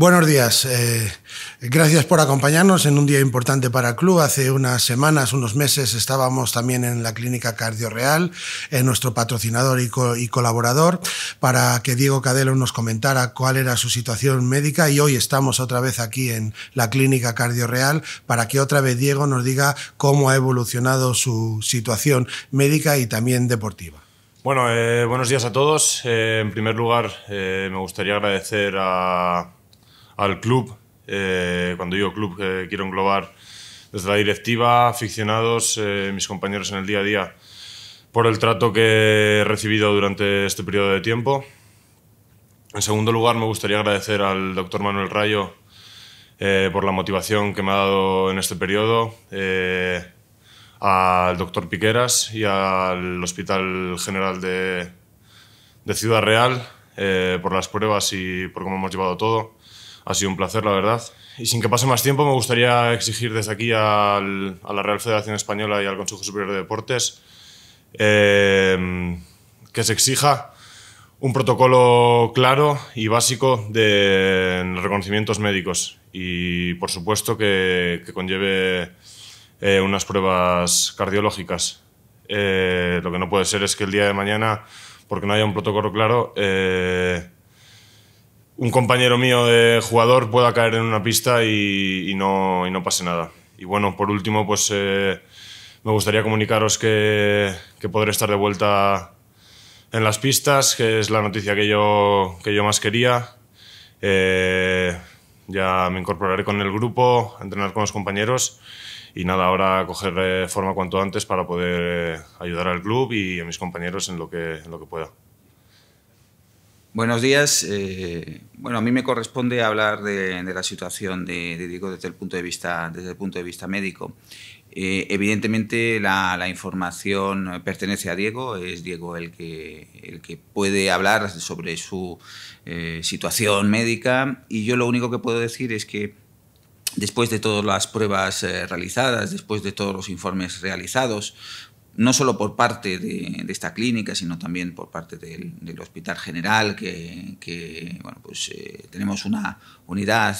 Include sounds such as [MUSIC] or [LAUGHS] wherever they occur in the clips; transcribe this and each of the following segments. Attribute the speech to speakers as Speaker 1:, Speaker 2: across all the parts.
Speaker 1: Buenos días. Eh, gracias por acompañarnos en un día importante para el club. Hace unas semanas, unos meses, estábamos también en la clínica Cardio Real, eh, nuestro patrocinador y, colaborador, para que Diego Cadelo nos comentara cuál era su situación médica y hoy estamos otra vez aquí en la clínica Cardio Real para que otra vez Diego nos diga cómo ha evolucionado su situación médica y también deportiva.
Speaker 2: Bueno, eh, buenos días a todos. en primer lugar, me gustaría agradecer a al club. Eh, cuando digo club, eh, quiero englobar desde la directiva, aficionados, eh, mis compañeros en el día a día, por el trato que he recibido durante este periodo de tiempo. En segundo lugar, me gustaría agradecer al doctor Manuel Rayo por la motivación que me ha dado en este periodo, al doctor Piqueras y al Hospital General de, de Ciudad Real por las pruebas y por cómo hemos llevado todo ha sido un placer, la verdad. Y sin que pase más tiempo, me gustaría exigir desde aquí a la Real Federación Española y al Consejo Superior de Deportes eh, que se exija un protocolo claro y básico de reconocimientos médicos y, por supuesto, que, conlleve eh, unas pruebas cardiológicas. Eh, lo que no puede ser es que el día de mañana, porque no haya un protocolo claro, un compañero mío de jugador pueda caer en una pista y, no, no, pase nada. Y bueno, por último, pues eh, me gustaría comunicaros que, podré estar de vuelta en las pistas, que es la noticia que yo, que yo más quería. Eh, ya me incorporaré con el grupo, entrenar con los compañeros y nada, ahora coger eh, forma cuanto antes para poder ayudar al club y a mis compañeros en lo que, en lo que pueda. Buenos días. Eh, bueno, a mí me corresponde
Speaker 3: hablar de, la situación de, Diego desde el punto de vista, desde el punto de vista médico. Eh, evidentemente la, información pertenece a Diego, es Diego el que, el que puede hablar sobre su eh, situación médica y yo lo único que puedo decir es que después de todas las pruebas realizadas, después de todos los informes realizados, no solo por parte de, esta clínica, sino también por parte del, Hospital General, que, pues, eh, tenemos una unidad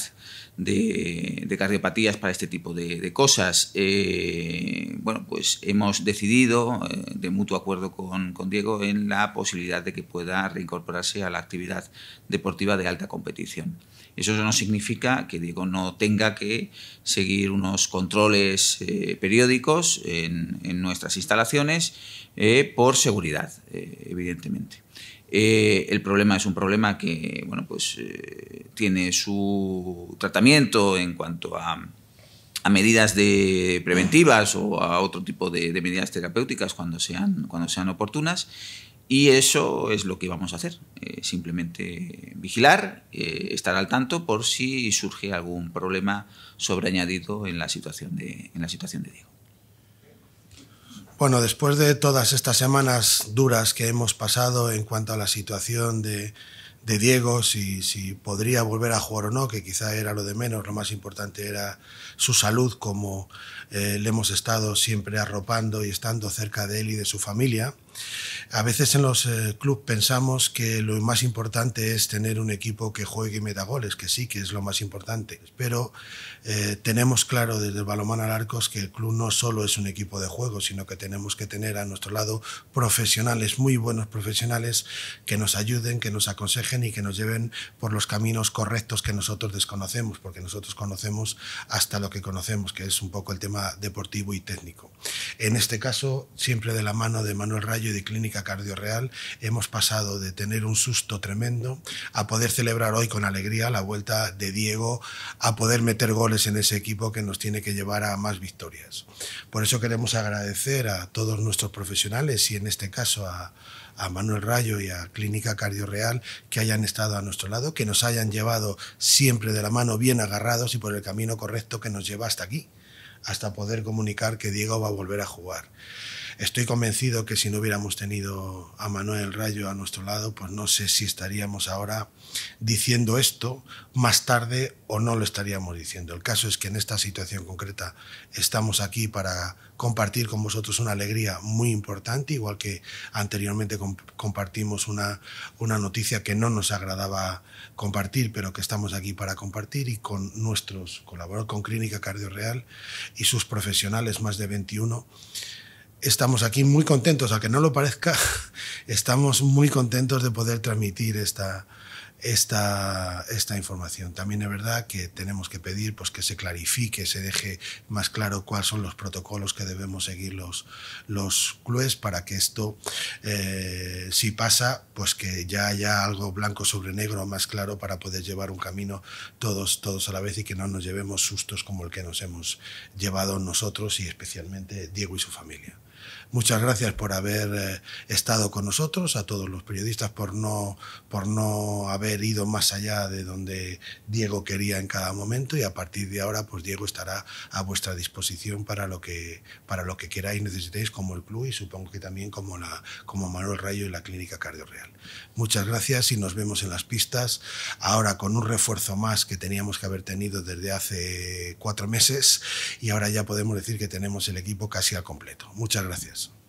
Speaker 3: de, cardiopatías para este tipo de, cosas. Eh, bueno, pues hemos decidido, eh, de mutuo acuerdo con, Diego, en la posibilidad de que pueda reincorporarse a la actividad deportiva de alta competición. Eso no significa que Diego no tenga que seguir unos controles periódicos en nuestras instalaciones eh, por seguridad, eh, evidentemente. Eh, el problema es un problema que bueno, pues, tiene su tratamiento en cuanto a, medidas preventivas o a otro tipo de, medidas terapéuticas cuando sean, cuando sean oportunas. Y eso es lo que vamos a hacer. simplemente vigilar, estar al tanto por si surge algún problema sobreañadido en la situación en la situación de Diego.
Speaker 1: Bueno, después de todas estas semanas duras que hemos pasado en cuanto a la situación de, Diego, si, si, podría volver a jugar o no, que quizá era lo de menos, lo más importante era su salud, como eh, le hemos estado siempre arropando y estando cerca de él y de su familia. A veces en los clubs eh, clubes pensamos que lo más importante es tener un equipo que juegue y meta goles, que sí, que es lo más importante. Pero eh, tenemos claro desde el Balomán al arcos que el club no solo es un equipo de juego, sino que tenemos que tener a nuestro lado profesionales, muy buenos profesionales, que nos ayuden, que nos aconsejen y que nos lleven por los caminos correctos que nosotros desconocemos, porque nosotros conocemos hasta lo que conocemos, que es un poco el tema deportivo y técnico. En este caso, siempre de la mano de Manuel Rayo y de Clínica Cardio Real, hemos pasado de tener un susto tremendo a poder celebrar hoy con alegría la vuelta de Diego, a poder meter goles en ese equipo que nos tiene que llevar a más victorias. Por eso queremos agradecer a todos nuestros profesionales y en este caso a, Manuel Rayo y a Clínica Real que hayan estado a nuestro lado, que nos hayan llevado siempre de la mano bien agarrados y por el camino correcto que nos lleva hasta aquí, hasta poder comunicar que Diego va a volver a jugar. Estoy convencido que si no hubiéramos tenido a Manuel Rayo a nuestro lado, pues no sé si estaríamos ahora diciendo esto más tarde o no lo estaríamos diciendo. El caso es que en esta situación concreta estamos aquí para compartir con vosotros una alegría muy importante, igual que anteriormente compartimos una, una noticia que no nos agradaba compartir, pero que estamos aquí para compartir y con nuestros colaboradores, con Clínica Cardio Real y sus profesionales, más de 21 estamos aquí muy contentos, aunque no lo parezca, [LAUGHS] estamos muy contentos de poder transmitir esta, esta, información. También es verdad que tenemos que pedir pues, que se clarifique, se deje más claro cuáles son los protocolos que debemos seguir los, los clubes para que esto, eh, si pasa, pues que ya haya algo blanco sobre negro más claro para poder llevar un camino todos, todos a la vez y que no nos llevemos sustos como el que nos hemos llevado nosotros y especialmente Diego y su familia. Muchas gracias por haber eh, estado con nosotros, a todos los periodistas por no, haber ido más allá de donde Diego quería en cada momento y a partir de ahora pues Diego estará a vuestra disposición para lo que, para lo que queráis, necesitéis como el club y supongo que también como, la, como Manuel Rayo y la Clínica Real. Muchas gracias y nos vemos en las pistas ahora con un refuerzo más que teníamos que haber tenido desde hace cuatro meses y ahora ya podemos decir que tenemos el equipo casi al completo. Muchas gracias.